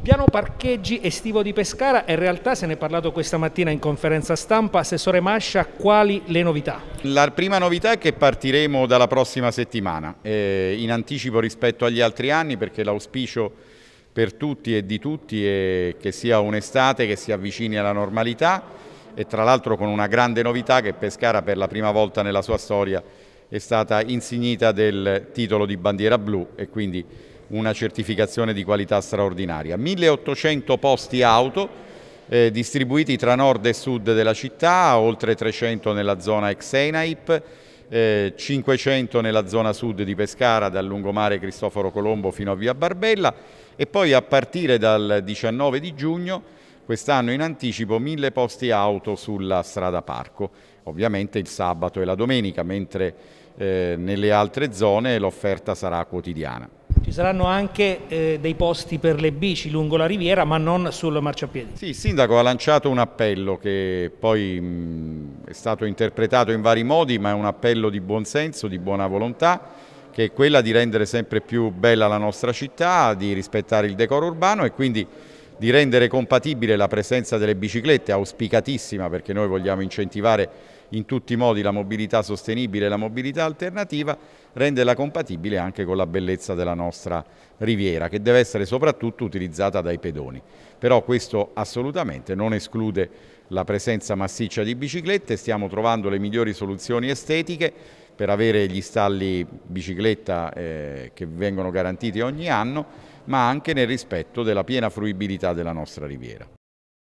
Il piano parcheggi estivo di Pescara, in realtà se ne è parlato questa mattina in conferenza stampa. Assessore Mascia, quali le novità? La prima novità è che partiremo dalla prossima settimana, eh, in anticipo rispetto agli altri anni perché l'auspicio per tutti e di tutti è che sia un'estate che si avvicini alla normalità e tra l'altro con una grande novità che Pescara per la prima volta nella sua storia è stata insignita del titolo di bandiera blu e quindi una certificazione di qualità straordinaria. 1800 posti auto eh, distribuiti tra nord e sud della città, oltre 300 nella zona ex Enaip, eh, 500 nella zona sud di Pescara, dal lungomare Cristoforo Colombo fino a via Barbella e poi a partire dal 19 di giugno quest'anno in anticipo 1000 posti auto sulla strada parco, ovviamente il sabato e la domenica, mentre eh, nelle altre zone l'offerta sarà quotidiana. Ci saranno anche eh, dei posti per le bici lungo la riviera, ma non sul marciapiede. Sì, il sindaco ha lanciato un appello che poi mh, mm, è stato interpretato in vari modi, ma è un appello di buonsenso, di buona volontà che è quella di rendere sempre più bella la nostra città, di rispettare il decoro urbano e quindi di rendere compatibile la presenza delle biciclette, auspicatissima perché noi vogliamo incentivare in tutti i modi la mobilità sostenibile e la mobilità alternativa, renderla compatibile anche con la bellezza della nostra riviera, che deve essere soprattutto utilizzata dai pedoni. Però questo assolutamente non esclude la presenza massiccia di biciclette, stiamo trovando le migliori soluzioni estetiche per avere gli stalli bicicletta eh, che vengono garantiti ogni anno, ma anche nel rispetto della piena fruibilità della nostra riviera.